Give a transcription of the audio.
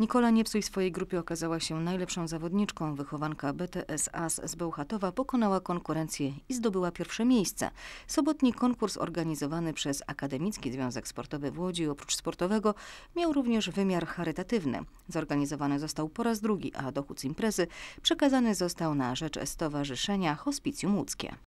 Nikola Niepsuj w swojej grupie okazała się najlepszą zawodniczką. Wychowanka BTS AS z Bełchatowa pokonała konkurencję i zdobyła pierwsze miejsce. Sobotni konkurs organizowany przez Akademicki Związek Sportowy w Łodzi oprócz sportowego miał również wymiar charytatywny. Zorganizowany został po raz drugi, a dochód z imprezy przekazany został na rzecz Stowarzyszenia Hospicjum Łódzkie.